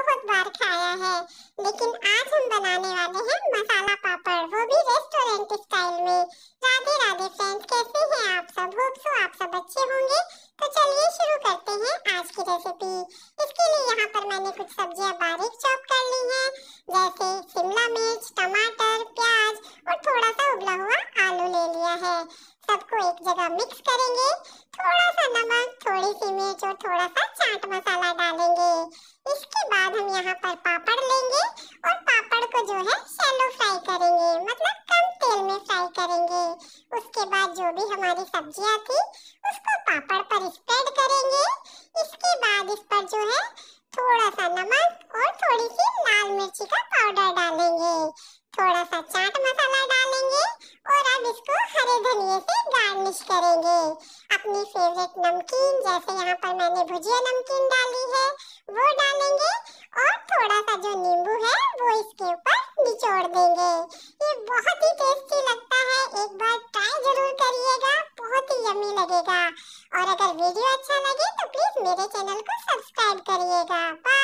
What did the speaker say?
तो बहुत बार खाया है लेकिन आज हम बनाने वाले हैं मसाला पापड़ वो भी रेस्टोरेंट स्टाइल में राधे राधे फ्रेंड्स कैसे हैं आप सब होप सो आप सब अच्छे होंगे तो चलिए शुरू करते हैं आज की रेसिपी इसके लिए यहाँ पर मैंने कुछ सब्जियाँ बारीक चॉप कर ली हैं जैसे शिमला मिर्च टमाटर प्याज और थोड़ा सा उबला हुआ आलू ले लिया है सबको एक जगह मिक्स करेंगे थोड़ा सा नमक थोड़ी सी मिर्च और थोड़ा सा चाट मसाला डालेंगे यहाँ पर पापड़ लेंगे और पापड़ को जो है शैलो फ्राई करेंगे मतलब कम तेल में फ्राई करेंगे उसके बाद जो भी हमारी सब्जियाँ थी उसको पापड़ पर स्प्रेड करेंगे इसके बाद इस पर जो है थोड़ा सा नमक और थोड़ी सी लाल मिर्ची का पाउडर डालेंगे थोड़ा सा चाट मसाला डालेंगे और अब इसको हरे धनिए से गार्निश करेंगे अपनी फेवरेट नमकीन जैसे यहाँ पर मैंने भुजिया नमकीन डाली है को इसके ऊपर निचोड़ देंगे ये बहुत ही टेस्टी लगता है एक बार ट्राई जरूर करिएगा बहुत ही यम्मी लगेगा और अगर वीडियो अच्छा लगे तो प्लीज मेरे चैनल को सब्सक्राइब करिएगा